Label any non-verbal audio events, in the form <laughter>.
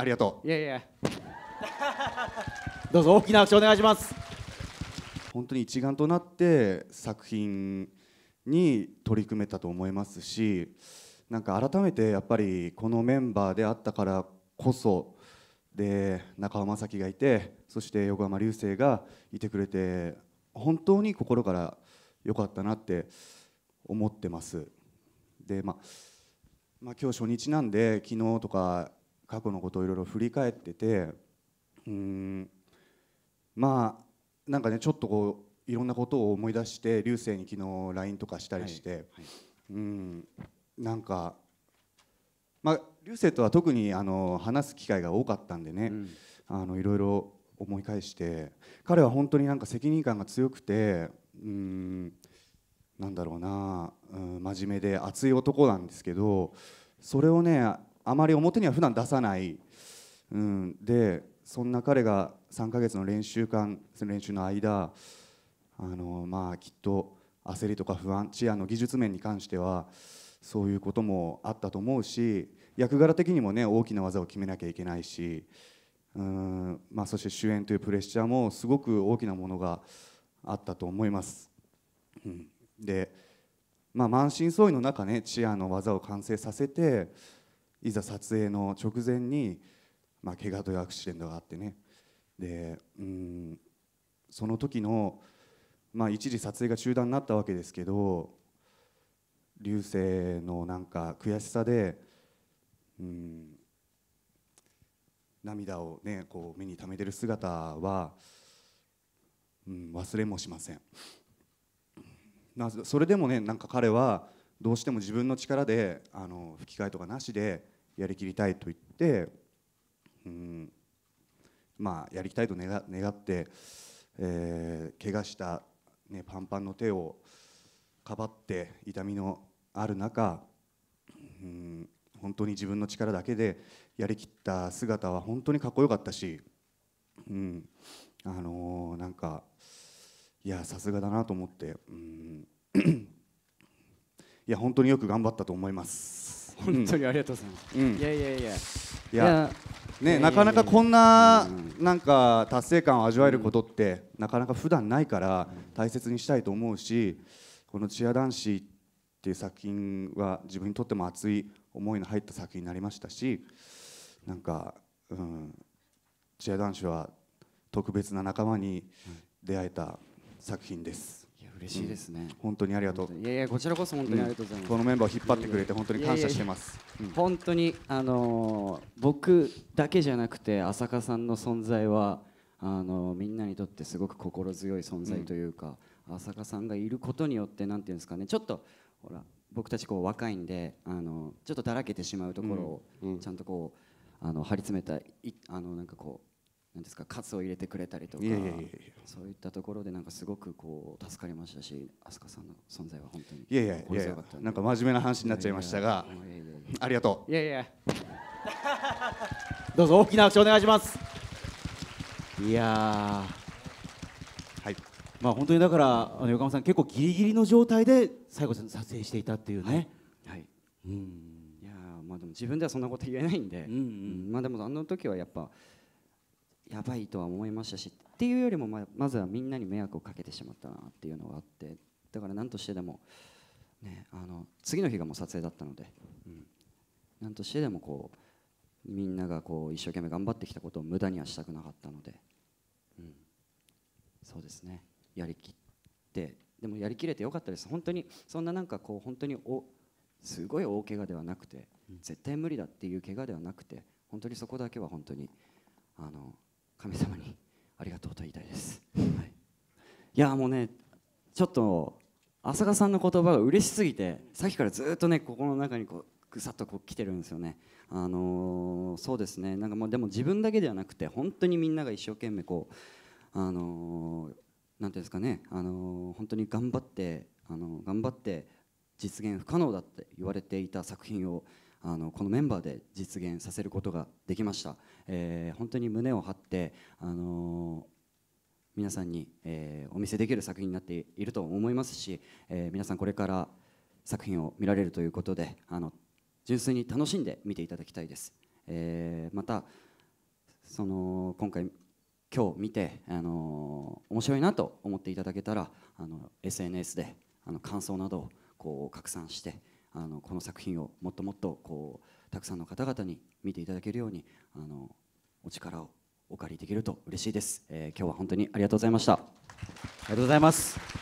ありがとういやいや <laughs> どうぞ大きな拍手お願いします本当に一丸となって作品に取り組めたと思いますしなんか改めてやっぱりこのメンバーであったからこそで中尾雅樹がいてそして横浜流星がいてくれて本当に心から良かったなって思ってますでまあ、まあ、今日初日なんで昨日とか過去のことをいろいろ振り返っててうんまあなんかねちょっとこういろんなことを思い出して流星に昨日 LINE とかしたりして、うんなんかまあ流星とは特にあの話す機会が多かったんでね、あのいろいろ思い返して彼は本当になんか責任感が強くてうんなんだろうな、うん、真面目で熱い男なんですけどそれをねあまり表には普段出さない、うん、でそんな彼が3ヶ月の練習間の練習の間あの、まあ、きっと焦りとか不安チアの技術面に関してはそういうこともあったと思うし役柄的にもね大きな技を決めなきゃいけないしうん、まあ、そして主演というプレッシャーもすごく大きなものがあったと思います。うん、で、まあ、満身創痍の中ねチアの技を完成させていざ撮影の直前に、まあ、怪我というアクシデントがあってねでうんその時の、まあ、一時撮影が中断になったわけですけど流星のなんか悔しさでうん涙を、ね、こう目に溜めてる姿は、うん、忘れもしません。まあ、それでもねなんか彼はどうしても自分の力であの吹き替えとかなしでやりきりたいと言って、うん、まあやりきたいと願願って、えー、怪我した、ね、パンパンの手をかばって痛みのある中、うん、本当に自分の力だけでやりきった姿は本当にかっこよかったし、うん、あのー、なんかいやさすがだなと思って、うん、いや本当によく頑張ったと思います。本当にありがとうございます、いやいやいやいやね、なかなかこんななんか達成感を味わえることってなかなか普段ないから大切にしたいと思うしこの「チア男子」っていう作品は自分にとっても熱い思いの入った作品になりましたしなんか、うん、チア男子は特別な仲間に出会えた作品です。嬉しいですね、うん、本当にありがとういやいやこちらこそ本当にありがとうございます、うん、このメンバーを引っ張ってくれて本当に感謝してます本当にあのー、僕だけじゃなくて浅香さんの存在はあのー、みんなにとってすごく心強い存在というか、うん、浅香さんがいることによって何て言うんですかねちょっとほら僕たちこう若いんであのー、ちょっとだらけてしまうところをちゃんとこう、あの張り詰めたいあのなんかこうなんですかカツを入れてくれたりとかそういったところでなんかすごくこう助かりましたし飛鳥さんの存在は本当にいやいやいやなんか真面目な話になっちゃいましたがありがとういやいや <laughs> どうぞ大きな拍手お願いしますいやはいまあ本当にだからあの横浜さん結構ギリギリの状態で最後撮影していたっていうねはい、はい、うんいやまあでも自分ではそんなこと言えないんで、うんうん、まあでもあの時はやっぱやばいとは思いましたしっていうよりもままずはみんなに迷惑をかけてしまったなっていうのがあってだから何としてでも、ね、あの次の日がもう撮影だったので、うん、何としてでもこうみんながこう一生懸命頑張ってきたことを無駄にはしたくなかったので、うん、そうですねやりきってでもやりきれてよかったです本当にそんななんかこう本当におすごい大怪我ではなくて、絶対無理だっていう怪我ではなくて本当にそこだけは本当にあの神様にありがとうと言いたいです、はい、いやもうねちょっと浅賀さんの言葉が嬉しすぎてさっきからずっとね心の中にこうぐさっとこう来てるんですよね。あのー、そうですねなんかもうでも自分だけではなくて本当にみんなが一生懸命こうあのー、なんていうんですかねあのー、本当に頑張ってあのー、頑張って実現不可能だって言われていた作品をあのこのメンバーで実現させることができました、えー、本当に胸を張って、あの皆さんに、えお見せできる作品になっていると思いますし、え皆さんこれから作品を見られるということであの純粋に楽しんで見ていただきたいです、えまたその今回今日見て、あの面白いなと思っていただけたらあの SNS であの感想などをこう拡散して、あのこの作品をもっともっとこうたくさんの方々に見ていただけるようにあのお力をお借りできると嬉しいです、えー、今日は本当にありがとうございましたありがとうございます